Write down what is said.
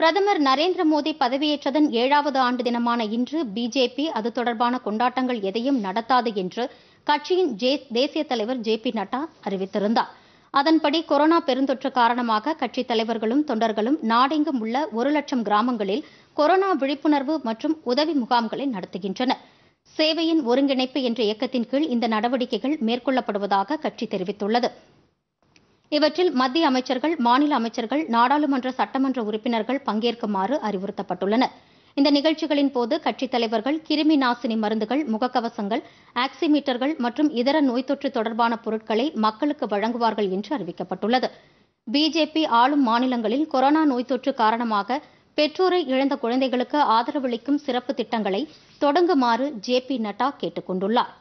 பிரதமர் நரேந்திர மோடி பதவியேற்றதன் ஏழாவது ஆண்டு தினமான இன்று பிஜேபி அது தொடர்பான கொண்டாட்டங்கள் எதையும் நடத்தாது என்று கட்சியின் தேசிய தலைவர் ஜே பி நட்டா அறிவித்திருந்தார் அதன்படி கொரோனா பெருந்தொற்று காரணமாக கட்சித் தலைவர்களும் தொண்டர்களும் நாடெங்கும் உள்ள ஒரு லட்சம் கிராமங்களில் கொரோனா விழிப்புணர்வு மற்றும் உதவி முகாம்களை நடத்துகின்றனர் சேவையின் ஒருங்கிணைப்பு என்ற இயக்கத்தின் கீழ் இந்த நடவடிக்கைகள் மேற்கொள்ளப்படுவதாக கட்சி தெரிவித்துள்ளது இவற்றில் மத்திய அமைச்சர்கள் மாநில அமைச்சர்கள் நாடாளுமன்ற சட்டமன்ற உறுப்பினர்கள் பங்கேற்குமாறு அறிவுறுத்தப்பட்டுள்ளனர் இந்த நிகழ்ச்சிகளின் போது கட்சித் தலைவர்கள் கிருமி நாசினி மருந்துகள் முகக்கவசங்கள் ஆக்சிமீட்டர்கள் மற்றும் இதர நோய் தொற்று தொடர்பான பொருட்களை மக்களுக்கு வழங்குவார்கள் என்று அறிவிக்கப்பட்டுள்ளது பிஜேபி ஆளும் மாநிலங்களில் கொரோனா நோய் தொற்று காரணமாக பெற்றோரை இழந்த குழந்தைகளுக்கு ஆதரவளிக்கும் சிறப்பு திட்டங்களை தொடங்குமாறு ஜே பி நட்டா கேட்டுக் கொண்டுள்ளாா்